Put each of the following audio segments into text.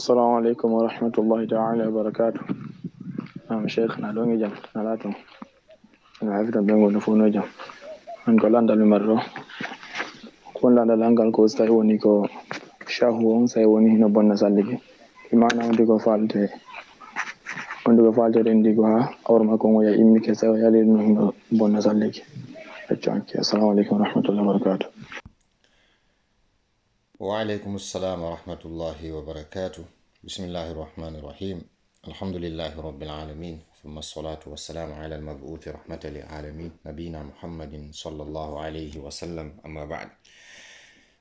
السلام عليكم ورحمة الله تعالى وبركاته نعم شيخنا لوني جم نلاتم نعم، العفرة بينغو نفونو جم أنكو لاندا لمرو كون لاندا لانغال كو ستاي ونيكو شاهو ونساي وني هنا بنا سالجي فالت ونديكو فالتي فالت فالتي رنديكو ها ما كونغو يا إمي كساو يا لينو هنا بنا سالجي السلام عليكم ورحمة الله وبركاته وعليكم السلام ورحمة الله وبركاته بسم الله الرحمن الرحيم الحمد لله رب العالمين ثم الصلاة والسلام على المبعوث رحمة للعالمين نبينا محمد صلى الله عليه وسلم أما بعد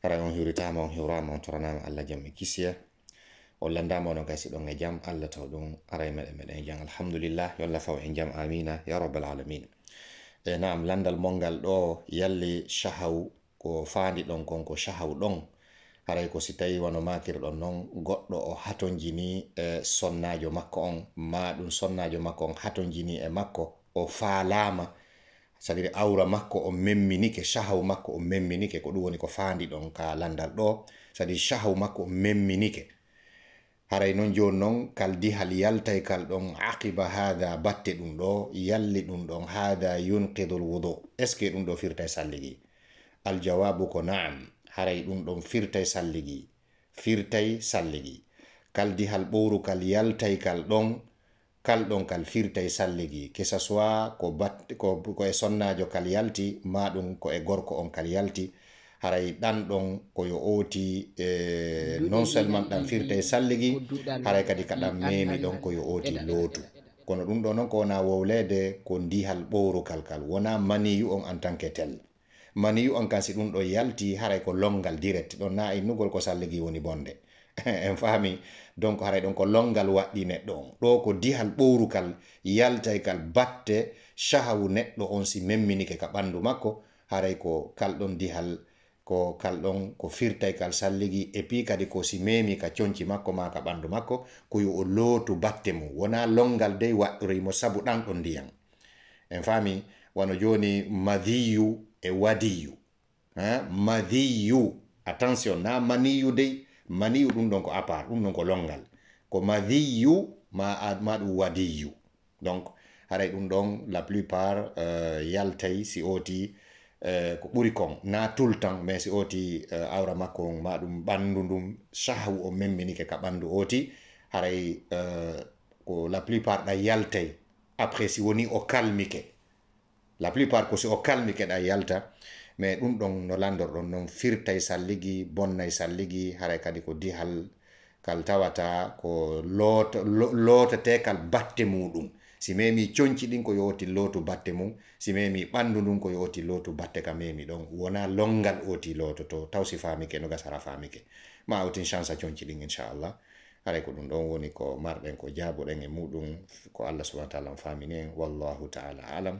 رأيون هوري تاما هورا مونترانا على جمع كيسيا ولن دام ونو كاسي دون جام على تودون رأي ملأ الحمد لله يلا فو جام آمين يا رب العالمين نعم لندل مونغال دو يلي شهو كو فاندي دون كون كو شهو دون haray ko si tawi wono makirɗon noon goɗɗo o hatonjini e sonnajo makko on ma ɗum sonnajo makko on hatonjini e makko o faalama sadiri awra makko o memminike shahaw makko o memminike ko ɗum woni ko fandi ɗon ka landal ɗo sadi shahaw makko o memminike haray noon joni noon kal dihal yaltay kal ɗon aqiba hada batte ɗum ɗo yalli ɗum ɗon hada yunqidul wudu est ce que ɗum ɗo firtay salligi aljawabu ko naam haray ɗum ɗon firtay salligi firtay salligi kaldihal ɓowrukal yaltay kal ɗon kal ɗon kal firtay salligi kesa soa ko, ko, ko e sonnajo kal yalti ma ɗum ko e gorko on kal yalti haray ɗan ɗon koyo ooti e non seulement ɗan firtay salligi haray kadi ka ɗan memi ɗon koyo ooti lootu kono ɗum ɗo noon ko wona wowlede ko ndihal ɓowrukal kal wona maniyu on en tant que tel maniyu on kan si ɗum ɗo yalti haray ko longal direct ɗon na innugol ko salligi woni bonde en faami donc haray ɗon ko longal waɗɗi neɗɗo on ɗo ko dihal ɓowrukal yaltay kal batte shahawu neɗɗo on si memminike ka ɓandu makko haray ko kalɗon dihal ko kalɗon ko firtay kal salligi e pi kadi ko si memi ka conci makko ma ka ɓandu makko ko o lootu batte mum wona longal dey waɗɗorimo sabu ɗan ndiyan en wano joni madiyu e wadiyu ha madhiyu attention na maniyu dey maniyu ɗum apar a part longal ko madhiyu ma ma wadiyu donc haray dum la plupart eh, Yaltei yaltay si oti uh, na tout le temps mais si oti eh, aura awra makko on ma ɗum o oti haray ko la plupart na yaltay après si woni o kalmike la plupart ko si o kalmi keɗa e yalta mais ɗum ɗon no landor landorɗon non firtay e salligi bonnay e salligi haray kadi ko dihal kal tawata ko loota lootete kal batte muɗum si memi coñci ɗin ko yoti lootu batte mum si memi ɓandu ndun ko yoti lootu batte ka memi ɗon wona longal oti looto to taw si famike no gasara famike ma awtin chance a coñci ɗin inchallah haray ko ɗum ɗon woni ko marɗen ko jaaboɗen e muɗum ko allah subahana taala famini en wallahu taala alam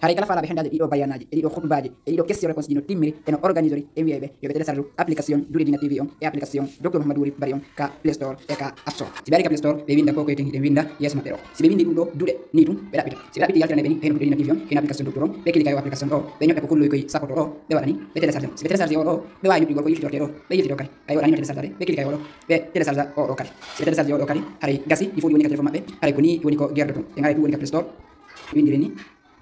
haray kala fala ɓe hendaji ɗiɗo bayanaji e ɗiɗo hutbaji e ɗiɗo question réponse ɗi no timmiri eno organisori e yo ɓe saru télécharge application duridina tv on e application Dr. mahamadou wuri mbari ka play store e ka app store si ɓe ka play store ɓe winda ko koye ten hiɗen winda yeeso maɓɓe si ɓe windi ɗum ɗo duuɗe ni tum ɓe ɗaɓɓita si ɓe ɗaɓɓiti yaltirana ɓe ni heno duridina tv on hen application Dr. on ɓe kilika yo application ɗo ɓe ñoɓɓe ko kulloy koye sappoto o ɓe waɗani ɓe télécharge si ɓe saru o ɗo ɓe wawi ñoɓɓigol ko yiltitorte ɗo ɓe yiltito kadi ay waɗani no télécharge ɓe kilika yo ɗo ɓe télécharge o ɗo kadi si ɓe télécharge o ɗo kadi haray gasi ɗi fof ɗi woni ka téléphone maɓɓe haray ko ni woni ko guerre de tum ɓe garay play store windiri ni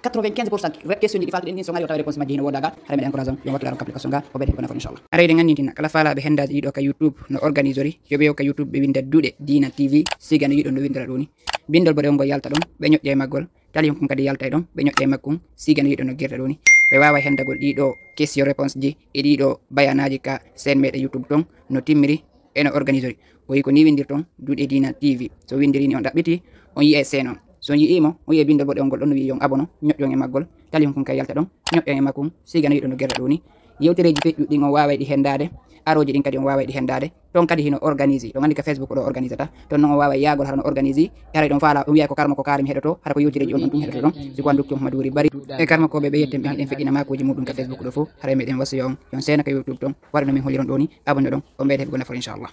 95% web question ɗi faltuɗen ni so gari o tawi réponse majji hino wodaga haɗa meɗen encourage on yo wattuɗa ɗon application ga o ɓeɗen ko nafoon inchallah aɗa yiɗen annitina kala fala ɓe hendaji ɗiɗo ka youtube no organisori yoɓe yo ka youtube ɓe winda duuɗe dina tv siga no no windora ɗo bindol boɗe on yalta ɗon ɓe ñoƴƴa e maggol tali honkon kadi yalta e ɗon ɓe ñoƴƴa e makkon siga no yiɗon no guirta ɓe wawa hendagol ɗiɗo question réponse ji e ɗiɗo bayanaji ka sen meɗe youtube ton no timmiri eno organisori o wi ko ni windirton duuɗe dina tv so windiri ni on ɗaɓɓiti on yiya e sen on so yi'imo o wiya bindol boɗewol ngol ɗon no wiya yon abono ñoƴƴon e maggol tali hon kon kay yalta ɗon ñoƴƴon e makkum sigana yiɗo no guerɗe ɗo ni yewtereji feƴƴu ɗin on wawa ɗi hendade aroji ɗin kadi on wawa ɗi hendade ton kadi hino organise ɗon andi ka facebook ɗo organise ta ton noon o wawa yagol hara no organise hara ɗon faala o um wiya ko karma ko karimi heɗoto hara ko yewtereji on ɗon ɗum heɗoto ɗon siko andukki mamadou wori bari e karma koɓe ɓe yetten ɓe hanɗen feƴƴina makoji muɗum ka facebook ɗo fo hara e meɗen wasiya on yon seena ka youtube ɗon waɗi no min holiron ɗo ni abonne ɗon on ɓeyde heɓgo nafoore inchallah